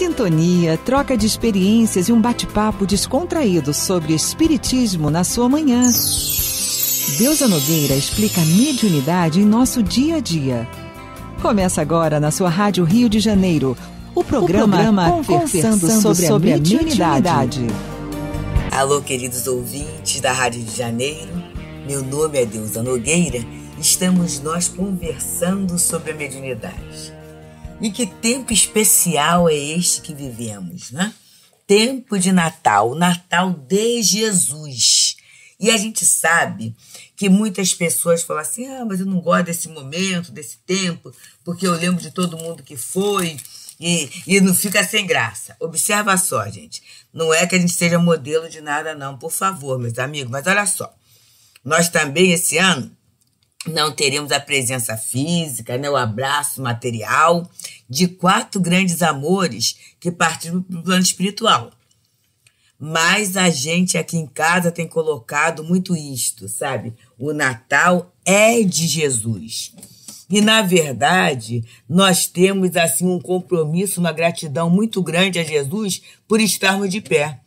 Sintonia, troca de experiências e um bate-papo descontraído sobre Espiritismo na sua manhã. Deusa Nogueira explica a mediunidade em nosso dia a dia. Começa agora na sua Rádio Rio de Janeiro, o programa, o programa Conversando, sobre, sobre a, a Mediunidade. Alô, queridos ouvintes da Rádio de Janeiro. Meu nome é Deusa Nogueira. Estamos nós conversando sobre a mediunidade. E que tempo especial é este que vivemos, né? Tempo de Natal, Natal de Jesus. E a gente sabe que muitas pessoas falam assim: ah, mas eu não gosto desse momento, desse tempo, porque eu lembro de todo mundo que foi e, e não fica sem graça. Observa só, gente. Não é que a gente seja modelo de nada, não, por favor, meus amigos, mas olha só. Nós também, esse ano, não teremos a presença física, né, o abraço material de quatro grandes amores que partiram para o plano espiritual. Mas a gente aqui em casa tem colocado muito isto, sabe? O Natal é de Jesus. E, na verdade, nós temos assim um compromisso, uma gratidão muito grande a Jesus por estarmos de pé.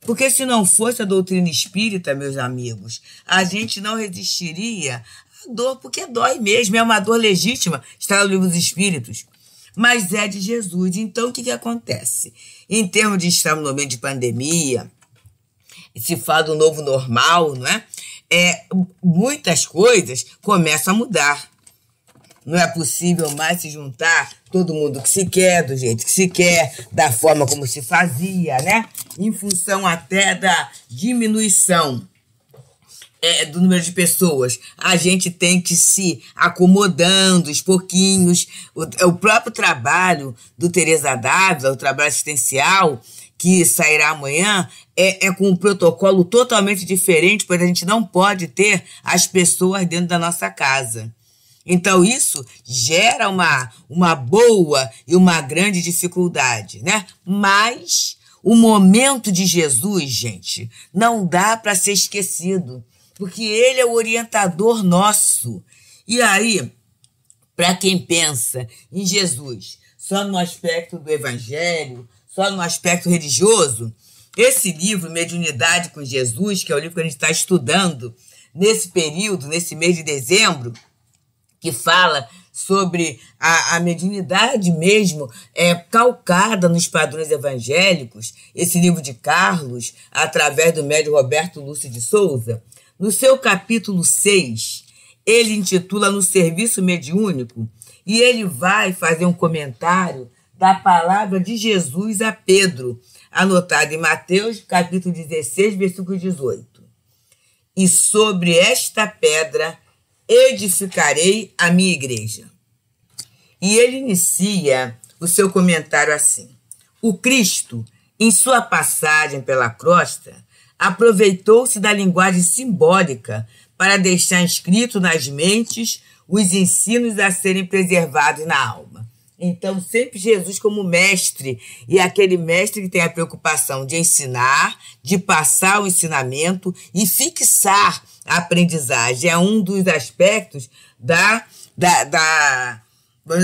Porque se não fosse a doutrina espírita, meus amigos, a gente não resistiria a dor, porque dói mesmo, é uma dor legítima, está no livro dos Espíritos. Mas é de Jesus. Então, o que, que acontece? Em termos de estar no momento de pandemia, se fala do novo normal, não é? é muitas coisas começam a mudar. Não é possível mais se juntar todo mundo que se quer, do jeito que se quer, da forma como se fazia, né? Em função até da diminuição é, do número de pessoas. A gente tem que se acomodando aos pouquinhos. O, é o próprio trabalho do Teresa Dávila, o trabalho assistencial, que sairá amanhã, é, é, com um protocolo totalmente diferente, pois a gente não pode ter as pessoas dentro da nossa casa. Então, isso gera uma, uma boa e uma grande dificuldade, né? Mas o momento de Jesus, gente, não dá para ser esquecido porque ele é o orientador nosso. E aí, para quem pensa em Jesus só no aspecto do evangelho, só no aspecto religioso, esse livro, Mediunidade com Jesus, que é o livro que a gente está estudando nesse período, nesse mês de dezembro, que fala sobre a, a mediunidade mesmo, é calcada nos padrões evangélicos, esse livro de Carlos, através do médio Roberto Lúcio de Souza, no seu capítulo 6, ele intitula No Serviço Mediúnico e ele vai fazer um comentário da palavra de Jesus a Pedro, anotado em Mateus, capítulo 16, versículo 18. E sobre esta pedra edificarei a minha igreja. E ele inicia o seu comentário assim: O Cristo, em sua passagem pela crosta, aproveitou-se da linguagem simbólica para deixar inscrito nas mentes os ensinos a serem preservados na alma. Então, sempre Jesus como mestre, e aquele mestre que tem a preocupação de ensinar, de passar o ensinamento e fixar a aprendizagem. É um dos aspectos da, da, da,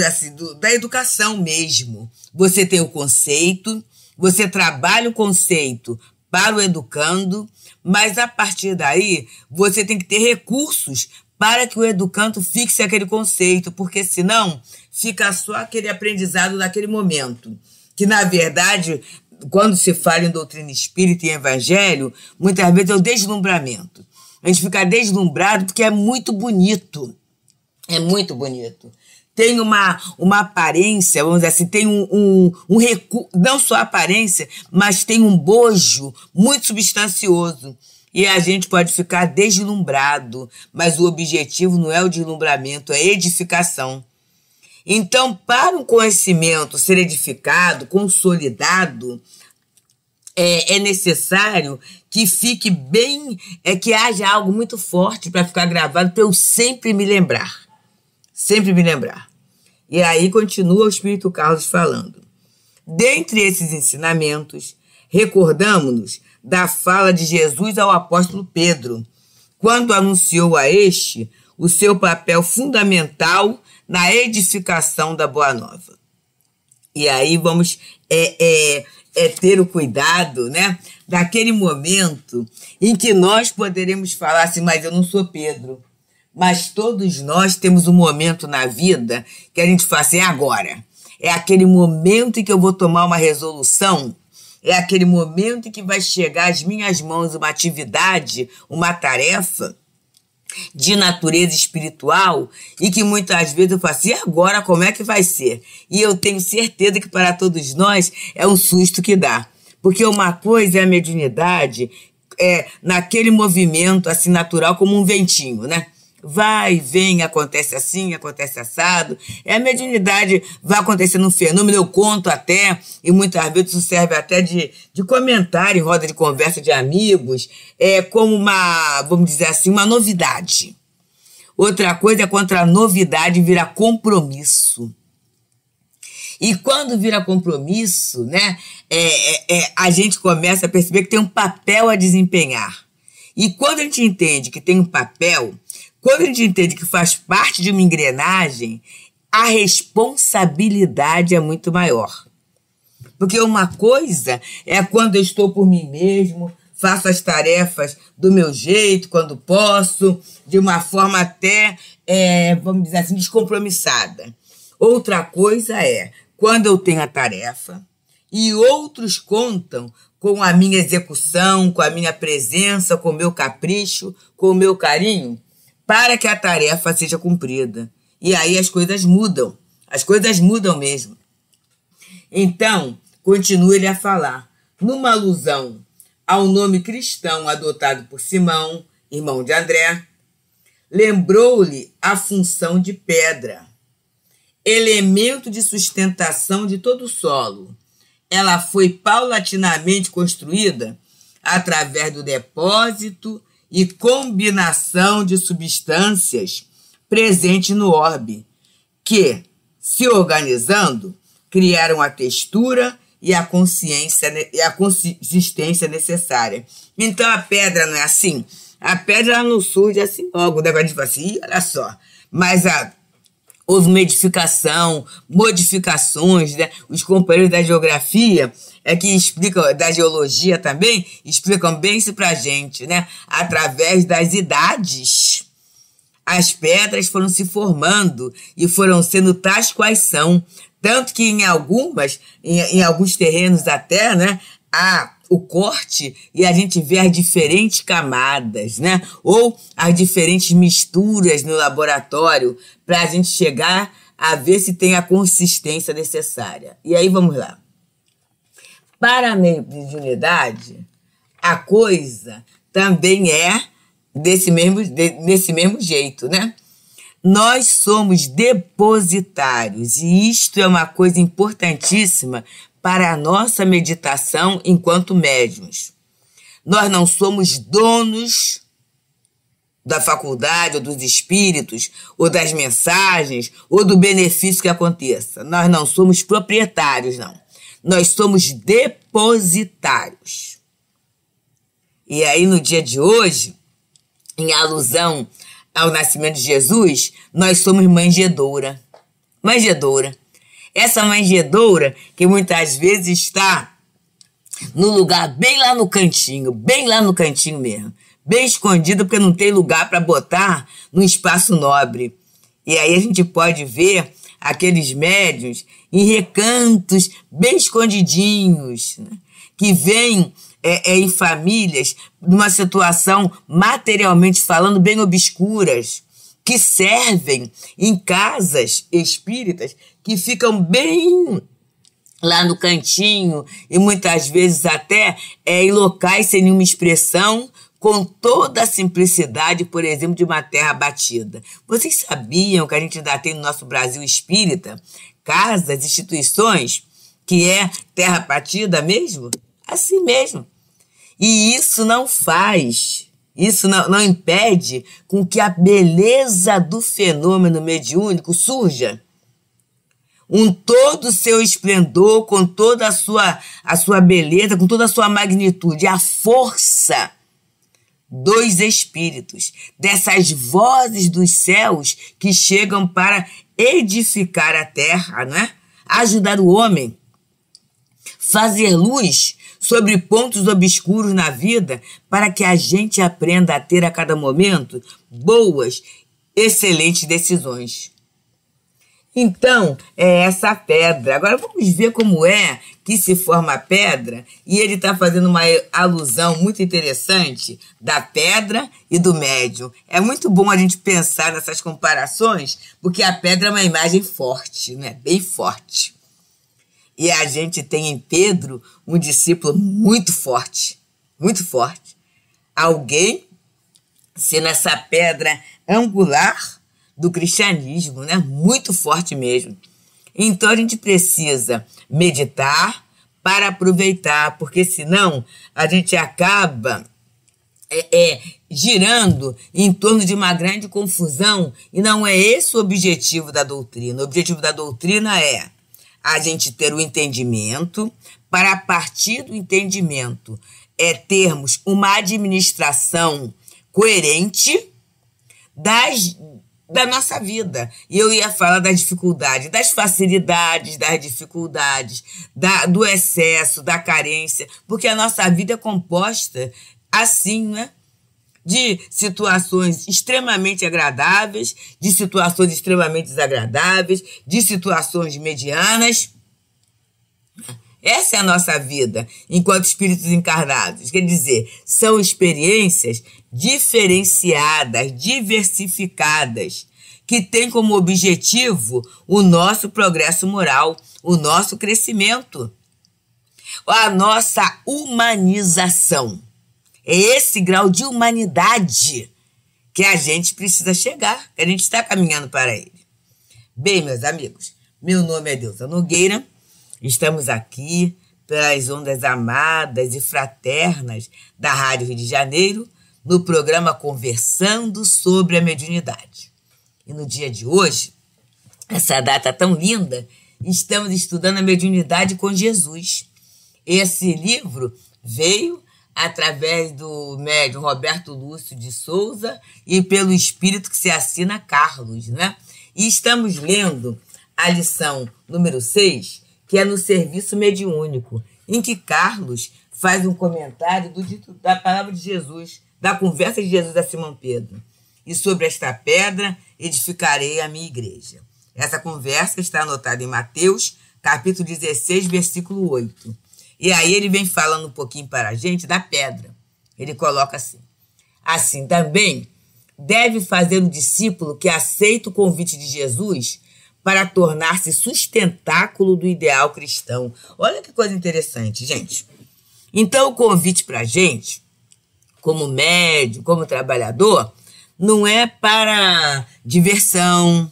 assim, do, da educação mesmo. Você tem o conceito, você trabalha o conceito para o educando, mas a partir daí você tem que ter recursos para que o educando fixe aquele conceito, porque senão fica só aquele aprendizado daquele momento. Que na verdade, quando se fala em doutrina espírita e evangelho, muitas vezes é o deslumbramento. A gente fica deslumbrado porque é muito bonito. É muito bonito tem uma, uma aparência, vamos dizer assim, tem um, um, um recu... não só aparência, mas tem um bojo muito substancioso. E a gente pode ficar deslumbrado, mas o objetivo não é o deslumbramento, é edificação. Então, para um conhecimento ser edificado, consolidado, é, é necessário que fique bem, é que haja algo muito forte para ficar gravado, para eu sempre me lembrar sempre me lembrar. E aí continua o Espírito Carlos falando. Dentre esses ensinamentos, recordamos-nos da fala de Jesus ao apóstolo Pedro, quando anunciou a este o seu papel fundamental na edificação da Boa Nova. E aí vamos é, é, é ter o cuidado, né? Daquele momento em que nós poderemos falar assim, mas eu não sou Pedro, mas todos nós temos um momento na vida que a gente fala assim, é agora. É aquele momento em que eu vou tomar uma resolução é aquele momento em que vai chegar às minhas mãos uma atividade, uma tarefa de natureza espiritual e que muitas vezes eu falo assim, e agora como é que vai ser? E eu tenho certeza que para todos nós é um susto que dá. Porque uma coisa é a mediunidade, é naquele movimento assim natural como um ventinho, né? Vai, vem, acontece assim, acontece assado. É a mediunidade, vai acontecendo um fenômeno, eu conto até, e muitas vezes isso serve até de, de comentário em roda de conversa de amigos, é como uma, vamos dizer assim, uma novidade. Outra coisa é contra a novidade vira compromisso. E quando vira compromisso, né, é, é, é, a gente começa a perceber que tem um papel a desempenhar. E quando a gente entende que tem um papel, quando a gente entende que faz parte de uma engrenagem, a responsabilidade é muito maior. Porque uma coisa é quando eu estou por mim mesmo, faço as tarefas do meu jeito, quando posso, de uma forma até, é, vamos dizer assim, descompromissada. Outra coisa é quando eu tenho a tarefa e outros contam com a minha execução, com a minha presença, com o meu capricho, com o meu carinho, para que a tarefa seja cumprida. E aí as coisas mudam, as coisas mudam mesmo. Então, continua ele a falar, numa alusão ao nome cristão adotado por Simão, irmão de André, lembrou-lhe a função de pedra, elemento de sustentação de todo o solo. Ela foi paulatinamente construída através do depósito e combinação de substâncias presentes no orbe, que, se organizando, criaram a textura e a consciência e a consistência necessária. Então a pedra não é assim. A pedra não surge assim logo, o negócio de assim, olha só. Mas a houve modificação, modificações, né? os companheiros da geografia é que explicam, da geologia também, explicam bem isso a gente, né? Através das idades, as pedras foram se formando e foram sendo tais quais são, tanto que em algumas, em, em alguns terrenos até, né, há o corte e a gente vê as diferentes camadas, né? Ou as diferentes misturas no laboratório para a gente chegar a ver se tem a consistência necessária. E aí vamos lá. Para meio de unidade, a coisa também é desse mesmo, de, desse mesmo jeito, né? Nós somos depositários e isto é uma coisa importantíssima para a nossa meditação enquanto médiums. Nós não somos donos da faculdade ou dos espíritos ou das mensagens ou do benefício que aconteça. Nós não somos proprietários, não. Nós somos depositários. E aí no dia de hoje, em alusão ao nascimento de Jesus, nós somos manjedoura. Manjedoura. Essa manjedoura que muitas vezes está no lugar bem lá no cantinho, bem lá no cantinho mesmo, bem escondida porque não tem lugar para botar no espaço nobre. E aí a gente pode ver aqueles médios em recantos bem escondidinhos, né? que vêm é, é, em famílias numa situação materialmente falando bem obscuras, que servem em casas espíritas que ficam bem lá no cantinho e muitas vezes até é, em locais sem nenhuma expressão, com toda a simplicidade, por exemplo, de uma terra batida. Vocês sabiam que a gente ainda tem no nosso Brasil espírita casas, instituições que é terra batida mesmo? Assim mesmo. E isso não faz isso não, não impede com que a beleza do fenômeno mediúnico surja um todo o seu esplendor, com toda a sua, a sua beleza, com toda a sua magnitude, a força dos espíritos, dessas vozes dos céus que chegam para edificar a terra, né? ajudar o homem fazer luz sobre pontos obscuros na vida para que a gente aprenda a ter a cada momento boas, excelentes decisões. Então, é essa pedra. Agora vamos ver como é que se forma a pedra. E ele está fazendo uma alusão muito interessante da pedra e do médium. É muito bom a gente pensar nessas comparações, porque a pedra é uma imagem forte, né? bem forte. E a gente tem em Pedro um discípulo muito forte, muito forte. Alguém sendo essa pedra angular do cristianismo, né? Muito forte mesmo. Então a gente precisa meditar para aproveitar, porque senão a gente acaba é, é, girando em torno de uma grande confusão e não é esse o objetivo da doutrina. O objetivo da doutrina é a gente ter o entendimento, para a partir do entendimento é termos uma administração coerente das, da nossa vida. E eu ia falar das dificuldades, das facilidades, das dificuldades, da, do excesso, da carência, porque a nossa vida é composta assim, né? de situações extremamente agradáveis, de situações extremamente desagradáveis, de situações medianas. Essa é a nossa vida enquanto espíritos encarnados. Quer dizer, são experiências diferenciadas, diversificadas, que têm como objetivo o nosso progresso moral, o nosso crescimento, a nossa humanização. É esse grau de humanidade que a gente precisa chegar, que a gente está caminhando para ele. Bem, meus amigos, meu nome é Deusa Nogueira, estamos aqui pelas ondas amadas e fraternas da Rádio Rio de Janeiro, no programa Conversando sobre a Mediunidade. E no dia de hoje, essa data tão linda, estamos estudando a mediunidade com Jesus. Esse livro veio através do médium Roberto Lúcio de Souza e pelo espírito que se assina Carlos, né? E estamos lendo a lição número 6, que é no serviço mediúnico, em que Carlos faz um comentário do dito, da palavra de Jesus, da conversa de Jesus a Simão Pedro. E sobre esta pedra edificarei a minha igreja. Essa conversa está anotada em Mateus, capítulo 16, versículo 8. E aí ele vem falando um pouquinho para a gente da pedra. Ele coloca assim: Assim também deve fazer o discípulo que aceita o convite de Jesus para tornar-se sustentáculo do ideal cristão. Olha que coisa interessante, gente. Então, o convite para a gente, como médio, como trabalhador, não é para diversão,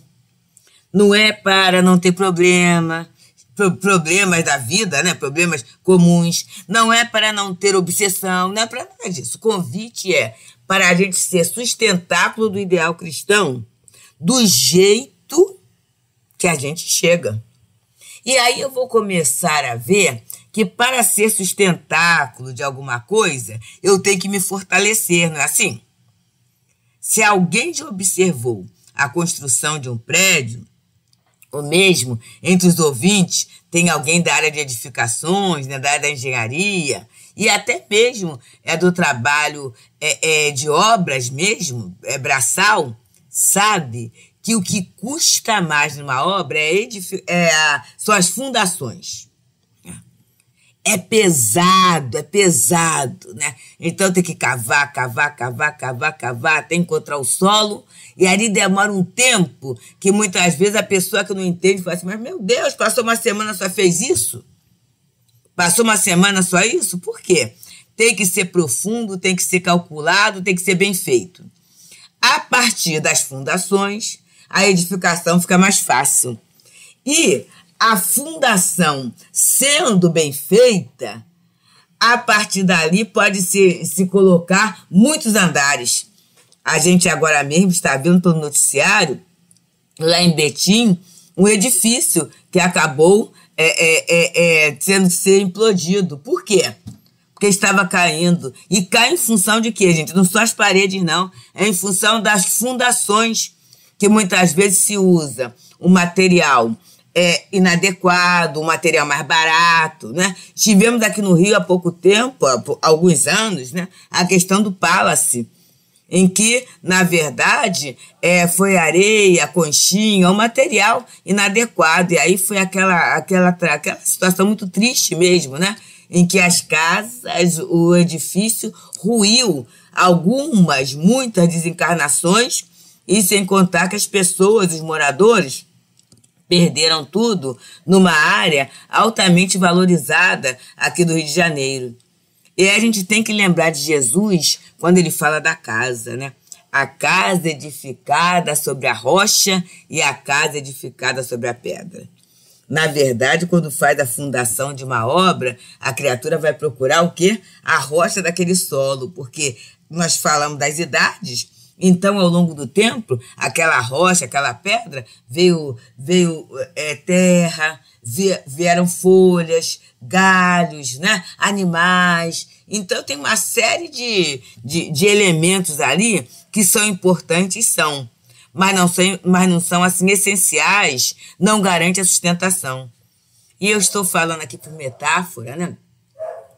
não é para não ter problema, problemas da vida, né? problemas comuns. Não é para não ter obsessão, não é para nada disso. O convite é para a gente ser sustentáculo do ideal cristão do jeito que a gente chega. E aí eu vou começar a ver que para ser sustentáculo de alguma coisa, eu tenho que me fortalecer, não é assim? Se alguém já observou a construção de um prédio, ou mesmo entre os ouvintes tem alguém da área de edificações, né, da área da engenharia, e até mesmo é do trabalho é, é, de obras mesmo, é braçal, sabe que o que custa mais numa obra é, é são as fundações é pesado, é pesado, né? Então tem que cavar, cavar, cavar, cavar, cavar, até encontrar o solo. E ali demora um tempo que muitas vezes a pessoa que não entende fala assim: Mas meu Deus, passou uma semana só fez isso? Passou uma semana só isso? Por quê? Tem que ser profundo, tem que ser calculado, tem que ser bem feito. A partir das fundações, a edificação fica mais fácil. E a fundação sendo bem feita, a partir dali pode se, se colocar muitos andares. A gente agora mesmo está vendo pelo noticiário, lá em Betim, um edifício que acabou é, é, é, é sendo ser implodido. Por quê? Porque estava caindo. E cai em função de quê, gente? Não só as paredes, não. É em função das fundações, que muitas vezes se usa o material é, inadequado, um material mais barato, né? Tivemos aqui no Rio há pouco tempo, há alguns anos, né? A questão do Palace, em que, na verdade, é, foi areia, conchinha, um material inadequado. E aí foi aquela, aquela, aquela situação muito triste mesmo, né? Em que as casas, o edifício ruiu algumas, muitas desencarnações, e sem contar que as pessoas, os moradores, perderam tudo numa área altamente valorizada aqui do Rio de Janeiro. E a gente tem que lembrar de Jesus quando ele fala da casa, né? A casa edificada sobre a rocha e a casa edificada sobre a pedra. Na verdade, quando faz a fundação de uma obra, a criatura vai procurar o quê? A rocha daquele solo, porque nós falamos das idades, então, ao longo do tempo, aquela rocha, aquela pedra, veio, veio é, terra, vieram folhas, galhos, né? animais. Então, tem uma série de, de, de elementos ali que são importantes, são, mas não são, mas não são assim essenciais, não garante a sustentação. E eu estou falando aqui por metáfora, né?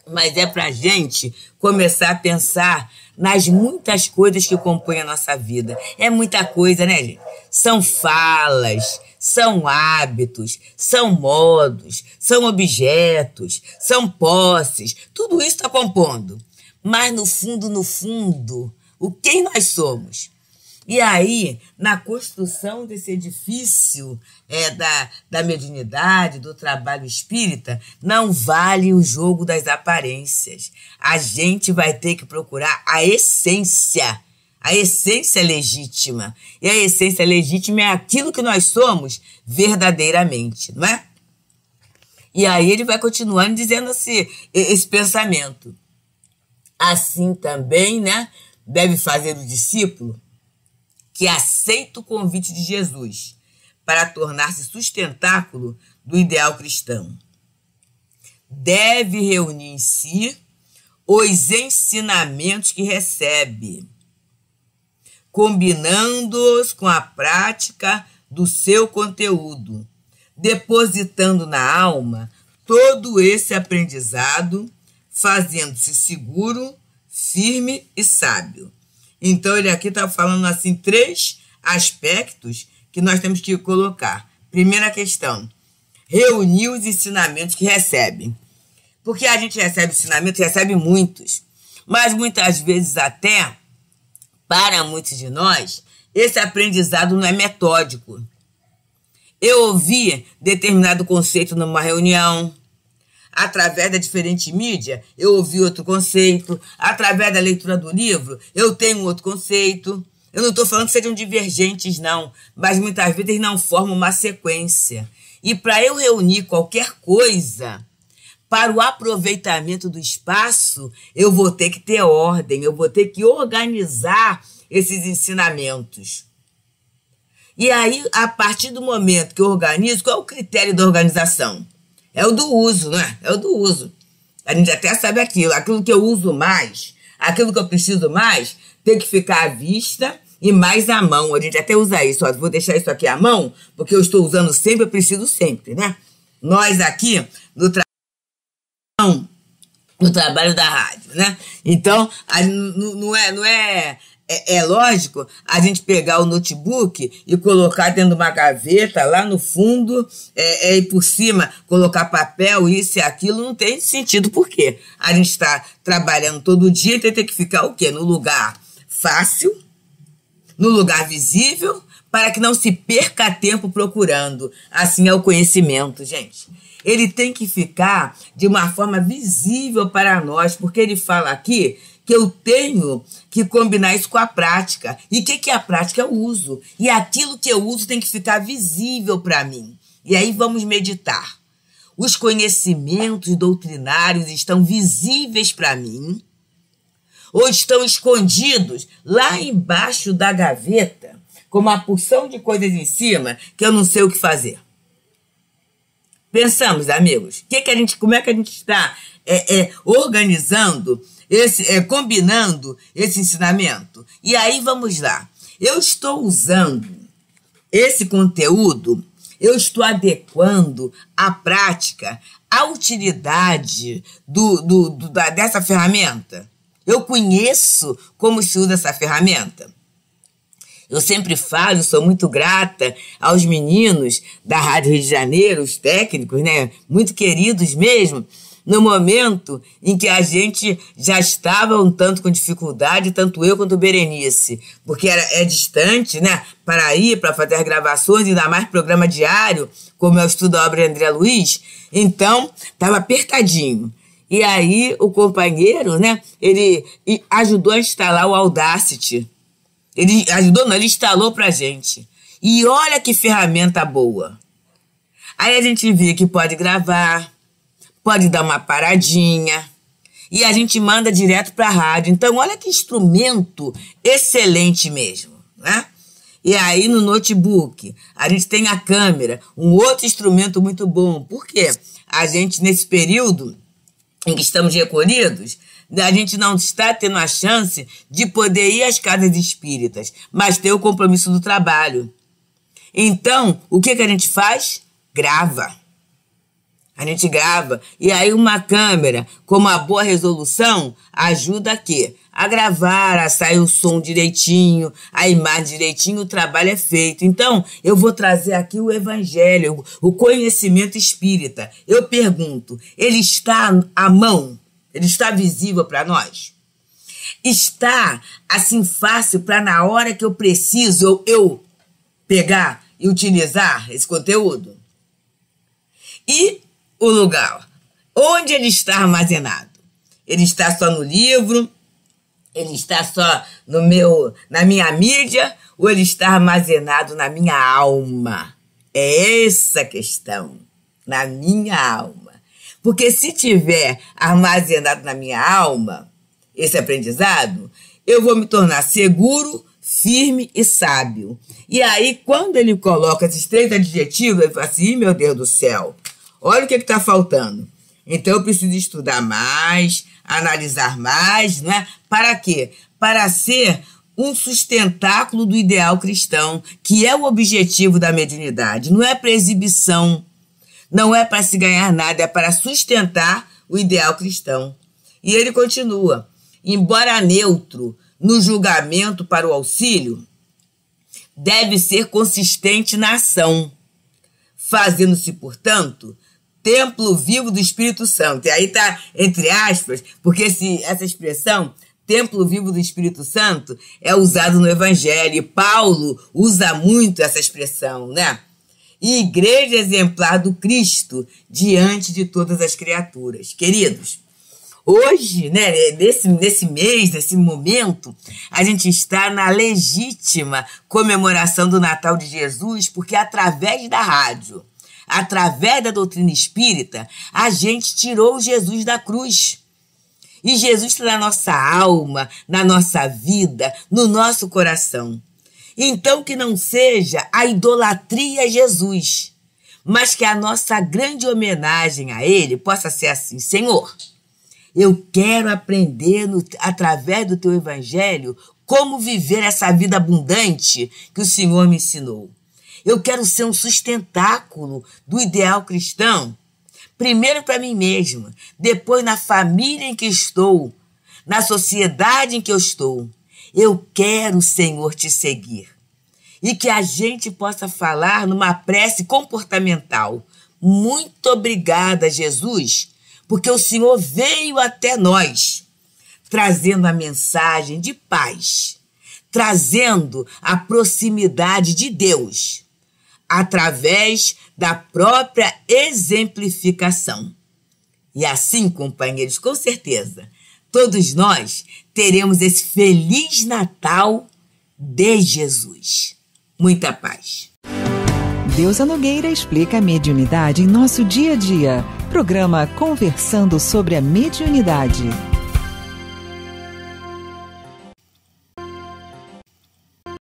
mas é para a gente começar a pensar nas muitas coisas que compõem a nossa vida. É muita coisa, né, gente? São falas, são hábitos, são modos, são objetos, são posses. Tudo isso está compondo. Mas no fundo, no fundo, o quem nós somos? E aí, na construção desse edifício é, da, da mediunidade, do trabalho espírita, não vale o jogo das aparências. A gente vai ter que procurar a essência, a essência legítima. E a essência legítima é aquilo que nós somos verdadeiramente, não é? E aí ele vai continuando dizendo assim, esse pensamento. Assim também, né? Deve fazer o discípulo que aceita o convite de Jesus para tornar-se sustentáculo do ideal cristão. Deve reunir em si os ensinamentos que recebe, combinando-os com a prática do seu conteúdo, depositando na alma todo esse aprendizado, fazendo-se seguro, firme e sábio. Então, ele aqui está falando assim três aspectos que nós temos que colocar. Primeira questão: reunir os ensinamentos que recebe. Porque a gente recebe ensinamentos, recebe muitos. Mas muitas vezes, até para muitos de nós, esse aprendizado não é metódico. Eu ouvi determinado conceito numa reunião, Através da diferente mídia, eu ouvi outro conceito. Através da leitura do livro, eu tenho outro conceito. Eu não estou falando que sejam divergentes, não, mas muitas vezes não formam uma sequência. E para eu reunir qualquer coisa para o aproveitamento do espaço, eu vou ter que ter ordem, eu vou ter que organizar esses ensinamentos. E aí, a partir do momento que eu organizo, qual é o critério da organização? É o do uso, não é? É o do uso. A gente até sabe aquilo. Aquilo que eu uso mais, aquilo que eu preciso mais, tem que ficar à vista e mais à mão. A gente até usa isso. Ó, vou deixar isso aqui à mão, porque eu estou usando sempre, eu preciso sempre, né? Nós aqui no trabalho no trabalho da rádio, né? Então, a, não, não é, não é é, é, lógico a gente pegar o notebook e colocar dentro de uma gaveta lá no fundo é, é, e por cima colocar papel, isso e aquilo, não tem sentido, porque a gente está trabalhando todo dia e então tem que ficar o quê? No lugar fácil, no lugar visível, para que não se perca tempo procurando. Assim é o conhecimento, gente ele tem que ficar de uma forma visível para nós, porque ele fala aqui que eu tenho que combinar isso com a prática. E o que, que é a prática? eu é uso. E aquilo que eu uso tem que ficar visível para mim. E aí vamos meditar. Os conhecimentos doutrinários estão visíveis para mim ou estão escondidos lá embaixo da gaveta, com uma porção de coisas em cima que eu não sei o que fazer. Pensamos, amigos, que que a gente, como é que a gente está é, é, organizando, esse, é, combinando esse ensinamento? E aí vamos lá. Eu estou usando esse conteúdo, eu estou adequando à prática a utilidade do, do, do da, dessa ferramenta. Eu conheço como se usa essa ferramenta. Eu sempre falo, sou muito grata aos meninos da Rádio Rio de Janeiro, os técnicos, né? Muito queridos mesmo. No momento em que a gente já estava um tanto com dificuldade, tanto eu quanto Berenice, porque era, é distante, né? Para ir, para fazer as gravações, ainda mais programa diário, como é o estudo da obra de André Luiz. Então, estava apertadinho. E aí, o companheiro, né? Ele ajudou a instalar o Audacity ele ajudou, não, ele instalou pra gente. E olha que ferramenta boa. Aí a gente vê que pode gravar, pode dar uma paradinha e a gente manda direto para a rádio. Então, olha que instrumento excelente mesmo, né? E aí no notebook, a gente tem a câmera, um outro instrumento muito bom. Por quê? A gente nesse período em que estamos recolhidos, né? a gente não está tendo a chance de poder ir às casas espíritas, mas ter o compromisso do trabalho. Então, o que, que a gente faz? Grava. A gente grava. E aí, uma câmera com uma boa resolução ajuda a quê? A gravar, a sair o som direitinho, a imagem direitinho, o trabalho é feito. Então, eu vou trazer aqui o evangelho, o conhecimento espírita. Eu pergunto, ele está à mão? Ele está visível para nós? Está assim fácil para na hora que eu preciso eu pegar e utilizar esse conteúdo? E o lugar? Onde ele está armazenado? Ele está só no livro? Ele está só no meu, na minha mídia? Ou ele está armazenado na minha alma? É essa a questão. Na minha alma. Porque se tiver armazenado na minha alma esse aprendizado, eu vou me tornar seguro, firme e sábio. E aí, quando ele coloca esses três adjetivos, ele fala assim: meu Deus do céu, olha o que é está faltando. Então, eu preciso estudar mais, analisar mais, né? Para quê? Para ser um sustentáculo do ideal cristão, que é o objetivo da mediunidade. Não é para exibição, não é para se ganhar nada, é para sustentar o ideal cristão. E ele continua: embora neutro no julgamento para o auxílio, deve ser consistente na ação, fazendo-se, portanto, templo vivo do Espírito Santo. E aí está entre aspas, porque esse, essa expressão templo vivo do Espírito Santo é usado no Evangelho. E Paulo usa muito essa expressão, né? e igreja exemplar do Cristo diante de todas as criaturas. Queridos, hoje, né, nesse, nesse mês, nesse momento, a gente está na legítima comemoração do Natal de Jesus, porque através da rádio, através da doutrina espírita, a gente tirou Jesus da cruz. E Jesus está na nossa alma, na nossa vida, no nosso coração. Então, que não seja a idolatria a Jesus, mas que a nossa grande homenagem a Ele possa ser assim: Senhor, eu quero aprender no, através do Teu Evangelho como viver essa vida abundante que o Senhor me ensinou. Eu quero ser um sustentáculo do ideal cristão, primeiro para mim mesma, depois na família em que estou, na sociedade em que eu estou eu quero, Senhor, te seguir. E que a gente possa falar numa prece comportamental. Muito obrigada, Jesus, porque o Senhor veio até nós, trazendo a mensagem de paz, trazendo a proximidade de Deus, através da própria exemplificação. E assim, companheiros, com certeza, todos nós teremos esse Feliz Natal de Jesus. Muita paz. Deusa Nogueira explica a mediunidade em nosso dia a dia. Programa Conversando sobre a Mediunidade.